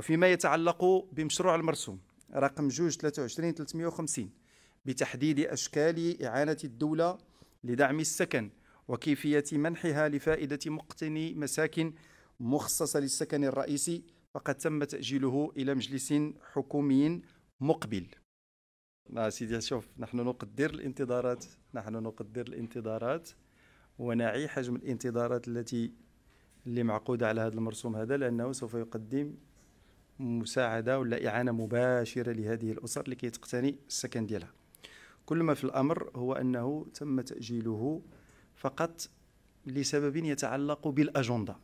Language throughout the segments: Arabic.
وفيما يتعلق بمشروع المرسوم رقم 223350 23 350 بتحديد أشكال إعانة الدولة لدعم السكن وكيفية منحها لفائدة مقتني مساكن مخصصة للسكن الرئيسي فقد تم تأجيله إلى مجلس حكومي مقبل آه، سيدي شوف نحن نقدر الانتظارات نحن نقدر الانتظارات ونعي حجم الانتظارات التي اللي معقودة على هذا المرسوم هذا لأنه سوف يقدم مساعده ولا اعانه مباشره لهذه الاسر لكي تقتني السكن ديالها كل ما في الامر هو انه تم تاجيله فقط لسبب يتعلق بالاجنده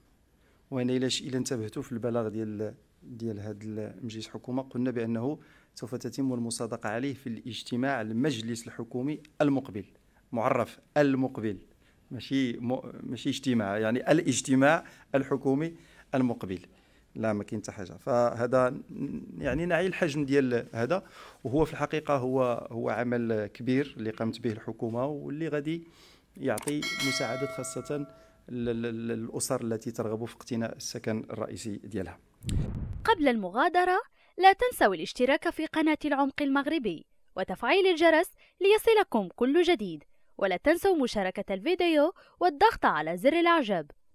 وانا الى انتبهتوا في البلاغ ديال ديال هذا المجلس الحكومه قلنا بانه سوف تتم المصادقه عليه في الاجتماع المجلس الحكومي المقبل معرف المقبل ماشي مو ماشي اجتماع يعني الاجتماع الحكومي المقبل لا ما كاين حتى حاجه فهذا يعني نعي الحجم ديال هذا وهو في الحقيقه هو هو عمل كبير اللي قامت به الحكومه واللي غادي يعطي مساعدات خاصه للاسر التي ترغب في اقتناء السكن الرئيسي ديالها قبل المغادره لا تنسوا الاشتراك في قناه العمق المغربي وتفعيل الجرس ليصلكم كل جديد ولا تنسوا مشاركه الفيديو والضغط على زر الاعجاب